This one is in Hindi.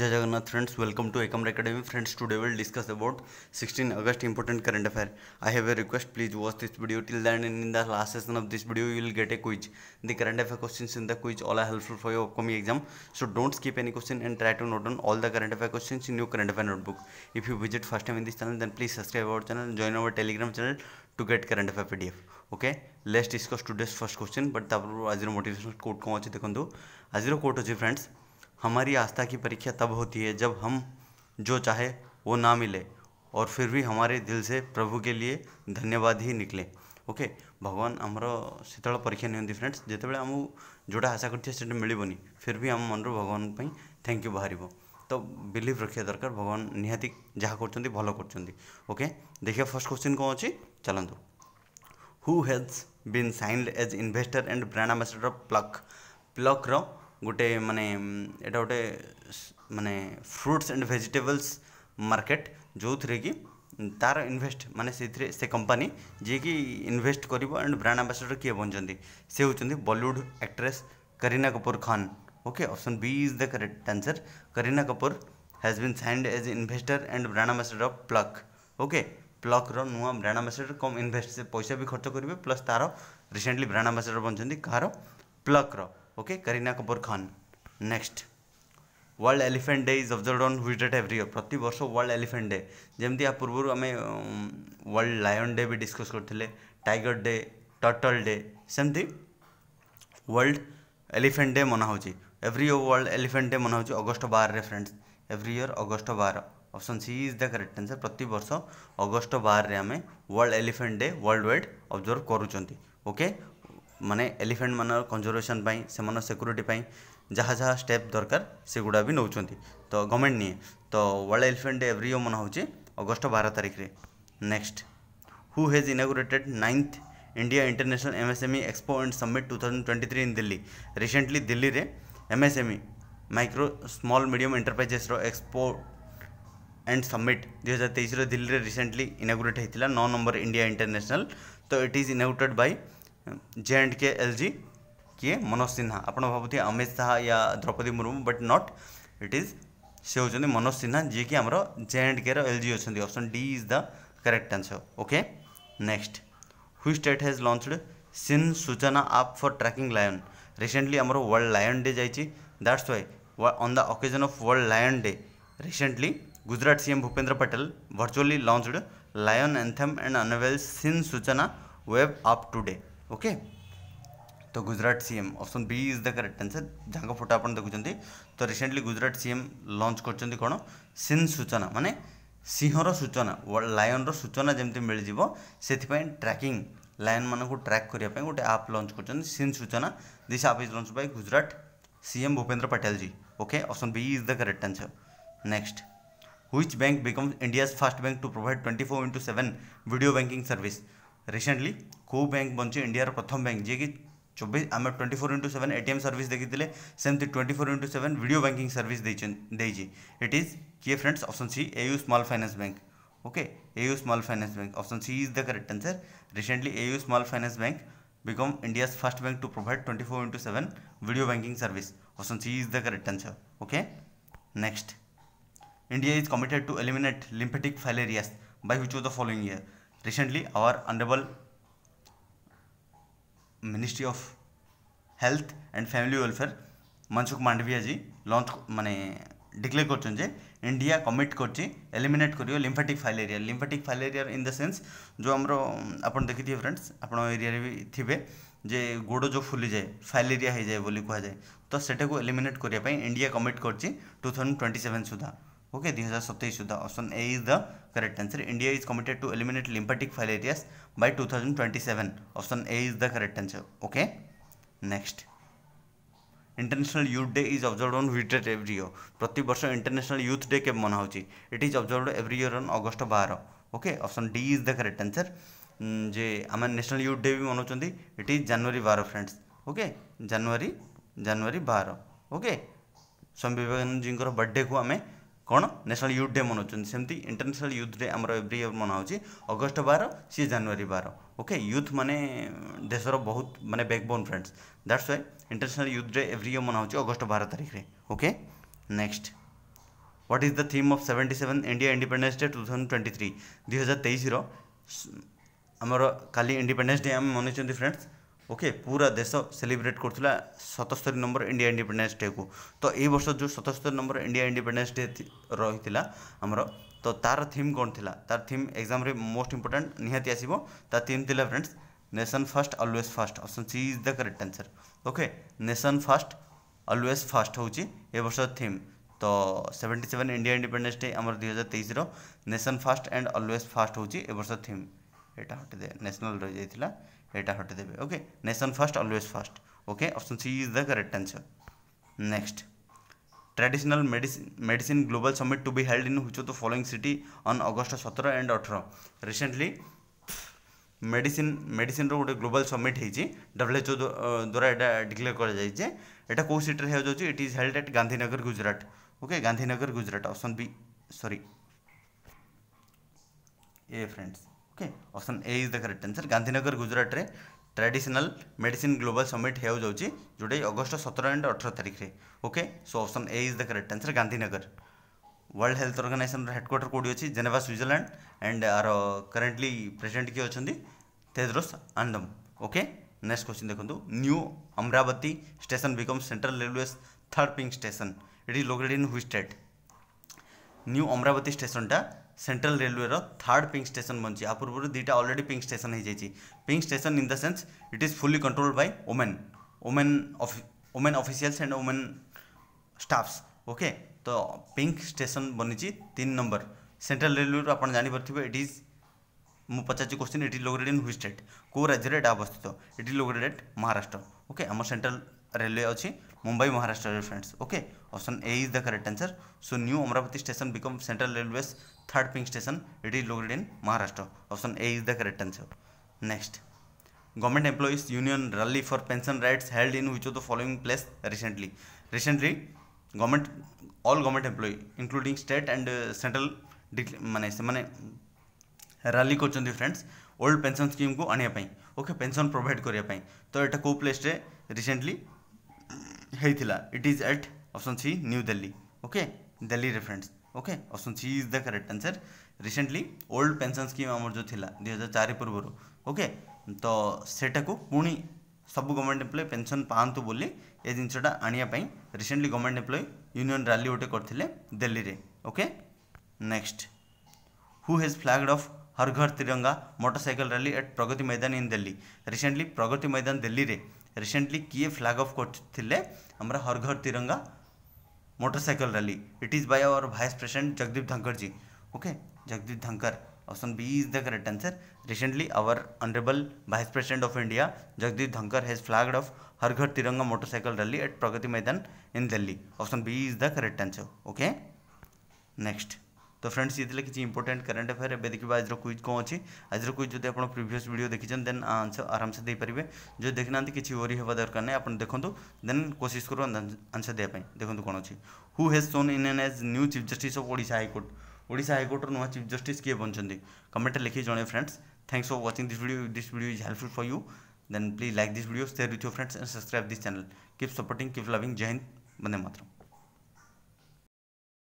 जय Jagannath friends welcome to Ekam academy friends today will discuss about sixteen August important current affair I have a request please watch this video till then in in the last session of this video you will get a quiz the current affair question in the quiz all are helpful for your upcoming exam so don't skip any question and try to note on all the current affair question in you current affair notebook if you visit first time in this channel then please subscribe our channel join our Telegram channel to get current affair P okay let's discuss to first question but तर आज मोटेसनल कोर्ट कौन अच्छे देखो आज कोर्ट अच्छे फ्रेंड्स हमारी आस्था की परीक्षा तब होती है जब हम जो चाहे वो ना मिले और फिर भी हमारे दिल से प्रभु के लिए धन्यवाद ही निकले ओके भगवान आमर शीत परीक्षा नि फ्रेंड्स जितेबाद आम जोटा आशा करेंट मिली फिर भी आम मनु भगवान थैंक यू बाहर तो बिलीव रखा दरकार भगवान निहाती जहाँ कर भल कर ओके देखिए फर्स्ट क्वेश्चन कौन अच्छी चलतु who has been signed as investor and brand ambassador Pluckk प्लक्र गोटे मानने यहाँ गोटे मानने फ्रुट्स एंड भेजिटेबल्स मार्केट जो थे कि तार इनभेस्ट मानने से कंपानी जी इनभेस्ट कर एंड ब्रांड आंबासडर किए बनते से होती Bollywood actress Kareena Kapoor Khan okay option B is the correct answer Kareena Kapoor has been signed as investor and brand ambassador of Pluckk okay Pluckk नुआ ब्रांड आंबासडर कम इनभेस्ट से पैसा भी खर्च करेंगे प्लस तार रिसेंटली ब्रांड आंबासडर बनती कहार प्लक्र okay Kareena Kapoor Khan next world elephant day is observe on which date every year प्रत वर्ष वर्ल्ड एलिफेंट डे जमी या पूर्व आम वर्ल्ड लायन डे भी डिस्कस करते टाइगर डे टर्टल डे सेमती वर्ल्ड एलिफेंट डे मना every year world elephant day मना अगस्ट बारे फ्रेंड्स एव्री इयर अगस्ट बार option C is the correct answer प्रत वर्ष अगस्ट बारे आम world elephant day world wide observe करके ମାନେ ଏଲିଫେଣ୍ଟମାନଙ୍କ କଞ୍ଜରଭେସନ୍ ପାଇଁ ସେମାନଙ୍କ ସିକ୍ୟୁରିଟି ପାଇଁ ଯାହା ଯାହା ଷ୍ଟେପ୍ ଦରକାର ସେଗୁଡ଼ା ବି ନେଉଛନ୍ତି ତ ଗଭର୍ଣ୍ଣମେଣ୍ଟ ନିଏ ତ ୱାର୍ଲଡ଼ ଏଲିଫେଣ୍ଟ ଏଭ୍ରି ଇୟର୍ ମନା ହେଉଛି ଅଗଷ୍ଟ ବାର ତାରିଖରେ next who has inaugurated ninth India international MSME expo and summit two thousand twenty three in Delhi recently ଦିଲ୍ଲୀରେ ଏମ୍ଏସ୍ଏମ୍ଇ ମାଇକ୍ରୋ ସ୍ମଲ୍ ମିଡ଼ିୟମ୍ ଏଣ୍ଟରପ୍ରାଇଜେସ୍ର ଏକ୍ସପୋ ଆଣ୍ଡ ସମିଟ୍ ଦୁଇ ହଜାର ତେଇଶରେ ଦିଲ୍ଲୀରେ ରିସେଣ୍ଟଲି ଇନାଗୁରେଟ୍ ହୋଇଥିଲା ନଅ ନମ୍ବର ଇଣ୍ଡିଆ ଇଣ୍ଟରନ୍ୟାସନାଲ୍ ତ it is inaugurated by J and K L G किए मनोज सिन्हा आप भावे अमित शाह या Draupadi Murmu but not it is से होती मनोज सिन्हा जिकि आम जे एंड के एल जी अच्छा option D is the correct answer okay next which state has launched Sinh Suchna app for tracking lion recently आम वर्ल्ड लायन डे जाइए that's why on the occasion of world lion day recently Gujarat CM Bhupendra Patel virtually launched lion anthem and unveiled Sinh Suchna web app today okay तो Gujarat CM option B is the correct answer जहाँ फोटो आप देखुं तो रिसेंटली गुजरात सीएम लंच कर कौन सिन सूचना मानने सिंहर सूचना लायन रूचना जमी मिल से ट्रैकिंग लायन मानक ट्राक करने गोटे आप लंच कर सिन Suchna this app is launched by Gujarat CM Bhupendra Patel ji okay option B is the correct answer next which bank becomes India's first bank to provide 24 into seven video banking service recently କେଉଁ ବ୍ୟାଙ୍କ ବଞ୍ଚିଛି ଇଣ୍ଡିଆର ପ୍ରଥମ ବ୍ୟାଙ୍କ ଯିଏକି ଚବିଶ ଆମେ twenty four into seven ATM service ଦେଖିଥିଲେ ସେମିତି twenty four into seven video banking service ଦେଇଛନ୍ତି ଦେଇଛି ଇଟ୍ ଇଜ୍ କିଏ friends option C AU small finance bank okay AU Small Finance Bank. Option C is the correct answer. Recently, AU Small Finance Bank become India's first bank to provide 24 into 7 video banking service. Option C is the correct answer. Okay. Next, India is committed to eliminate lymphatic filarias by which of the following year? Recently, our honorable ministry of health and family welfare Mansukh Mandaviya ji launch মানে ডিক্লেয়ার করছেন যে ইন্ডিয়া কমিট করছে এলিমিনেট করিও lymphatic filaria lymphatic filaria in the sense যে আমার আপনার দেখিথে ফ্রেন্ডস আপনার এরিয়ারে বি থিবে যে গোড় যে ফুলি যায় ফাইলেরিয়া হয়ে যায় বলে কুহযায় তো সেটাকে এলিমিনেট করা ইন্ডিয়া কমিট করছে টু থাউজেন্ড টোয়েন্টি সেভেন সুদ্ধা ओके सत्ताईस सुधा option A is the correct answer India is committed to eliminate lymphatic to by two thousand twenty seven option A is the correct answer okay next international youth day is on on date every year प्रति वर्ष इंटरनेशनल यूथ डे के मना होची it is observe every year on August बार okay option D is the correct answer जे आम नेशनल यूथ डे भी मनाऊँ इट इज जानुरी बार फ्रेंड्स ओके जानुरी जानुरी बार ओके स्वामी विवेकानंद जी बर्थडे को आम कौन नेशनल यूथ डे मना सेमती इंटरनेशनल यूथ डे आम एव्री इयर मनाह अगस्ट बार सी जानुरी बार ओके यूथ मैंने देशर बहुत मानते backbone friends that's why international youth day every year मनाह अगस्ट बार तारीख में okay next what is the theme of seventy seven India independence day two thousand twenty three दुई हजार तेईस रमर का इंडिपेडेन्स डे आम मनाई फ्रेंड्स ওকে পুরা দেশ সেলিব্রেট করুলা সতস্তরি নম্বর ইন্ডিয়া ইন্ডিপেন্ডেন্স ডে কু তো এই বর্ষ যে সতস্তরি নম্বর ইন্ডিয়া ইন্ডিপেন্ডেন্স ডে রয়েছিল আমার তো তার থিম কোণ লা তার থিম এক্সামে মোস্ট ইম্পর্টাট নিহতি আসব তার থিম লা friends nation first always first option C is the correct answer okay nation first always first হচ্ছে এ বর্ষ থিম তো seventy seven India independence day আমার দুই হাজার তেইশর nation first and always first হচ্ছে এ বর্ষ থিম এটা হটে ন্যাশনাল রয়ে যাই এটা হটে দেবে okay nation first always first okay option C is the correct answer next traditional medicine, medicine global summit to be held in which of the following city on august 17 and 18 recently medicine মেডিসিনর গোটে গ্লোবাল সমিট হয়েছি ডব্লুএচও দ্বারা এটা ডিক্লেয়ার করা যাই যে এটা কেউ সিটিরে হয়ে যাচ্ছে it is held at Gandhinagar Gujarat okay Gandhinagar Gujarat option B sorry A friends okay option A is the correct answer. Gandhinagar Gujarat रे ट्राडिशनाल मेडिसीन ग्लोबल समिट हो जाऊँगी अगस्ट सतर एंड अठर तारीख में okay so option A is the correct answer Gandhinagar world health organization headquarter कौटी अच्छी Geneva Switzerland and our currently president किए अच्छा Tedros Adhanom okay next question देखो new Amravati station become central railway third pink station it is located in which state new Amravati स्टेशनटा সেন্ট্রাল রেলওয়ের থার্ড পিঙ্ক স্টেশন বনছি আ পূর্বর দুইটা অলরেডি পিঙ্ক স্টেশন হয়ে যাই pink station in the sense it is fully control by women women women officials and women staffs okay তো পিঙ্ক স্টেশন বনিছি তিন নম্বর সেন্ট্রাল রেলওয়ের আপনার জাঁপারে ইট ইজ মু পচারছি question it is located in which state কেউ রাজ্যের এটা অবস্থিত it is located at Maharashtra okay আমার সেন্ট্রাল রেলওয়ে অছি Mumbai Maharashtra friends okay option A is the correct answer so new Amravati station become central railway third pink station it is located in Maharashtra option A is the correct answer next government employees union rally for pension rights held in which of the following place recently recently government all government employee including state and central मान से रैली कर फ्रेंड्स ओल्ड पेंशन स्कीम को आने ओके पेंशन प्रोवाइड करने तो यहाँ कौ प्लेस रिसेंटली होता it is at option C new Delhi okay Delhi reference okay option C is the correct answer recently old pension scheme आम जो थी दुई हजार चार पूर्व ओके तो सेटा को पुणी सब गवर्नमेंट एम्प्लय पेनसन पात बोली ए जिनसटा आनेपाई recently government employee union rally गोटे करते दिल्ली में okay next who has flagged off Har Ghar Tiranga motorcycle rally eight Pragati Maidan in Delhi recently प्रगति मैदान दिल्ली में रिसेंटली किए ଫ୍ଲାଗ୍ अफ କରିଥିଲେ Har Ghar Tiranga Tiranga motorcycle rally it is by our vice president Jagdeep Dhankhar ji okay Jagdeep Dhankhar option B is the correct answer recently our honourable vice president of India Jagdeep Dhankhar has flagged of her Ghar Tiranga motorcycle rally at Pragati Maidan in Delhi option B is the correct answer okay next तो फ्रेंड्स ये कि इंपोर्टेंट करंट अफेयर एवं देखिए आज क्विज कौन अच्छी आज क्विज जो आप प्रिवियस भिड देखें देन आंसर आराम से देपारे जो देखना तो किसी ओरी हे दरकार ना आप देखो देन तो, कोशिश करूँ आंसर देखा देखो तो कौन अच्छी who has sworn in an as new chief justice of ओडा हाईकोर्ट ओडा हाईकोर्टर नुआ चिफ जस्टिस किए बनते कमेंट लिखे जन friends thanks for watching this video this video is helpful for you then please like this video share with your friends and subscribe this channel keep supporting keep loving जय हिंद बंदे मातरम